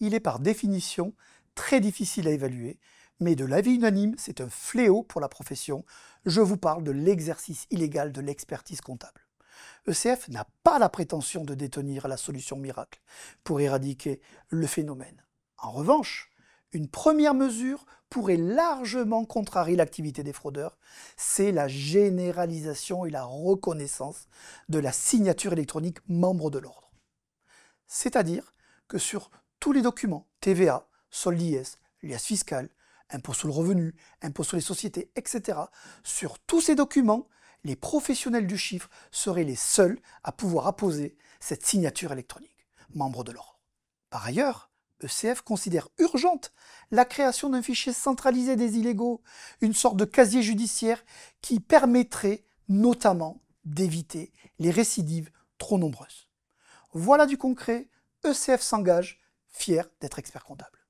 il est par définition très difficile à évaluer, mais de l'avis unanime, c'est un fléau pour la profession. Je vous parle de l'exercice illégal de l'expertise comptable. ECF n'a pas la prétention de détenir la solution miracle pour éradiquer le phénomène. En revanche, une première mesure pourrait largement contrarier l'activité des fraudeurs, c'est la généralisation et la reconnaissance de la signature électronique membre de l'ordre. C'est-à-dire que sur tous les documents, TVA, solde IS, liasse fiscale, impôt sur le revenu, impôt sur les sociétés, etc. Sur tous ces documents, les professionnels du chiffre seraient les seuls à pouvoir apposer cette signature électronique, membre de l'ordre. Par ailleurs, ECF considère urgente la création d'un fichier centralisé des illégaux, une sorte de casier judiciaire qui permettrait notamment d'éviter les récidives trop nombreuses. Voilà du concret, ECF s'engage Fier d'être expert comptable.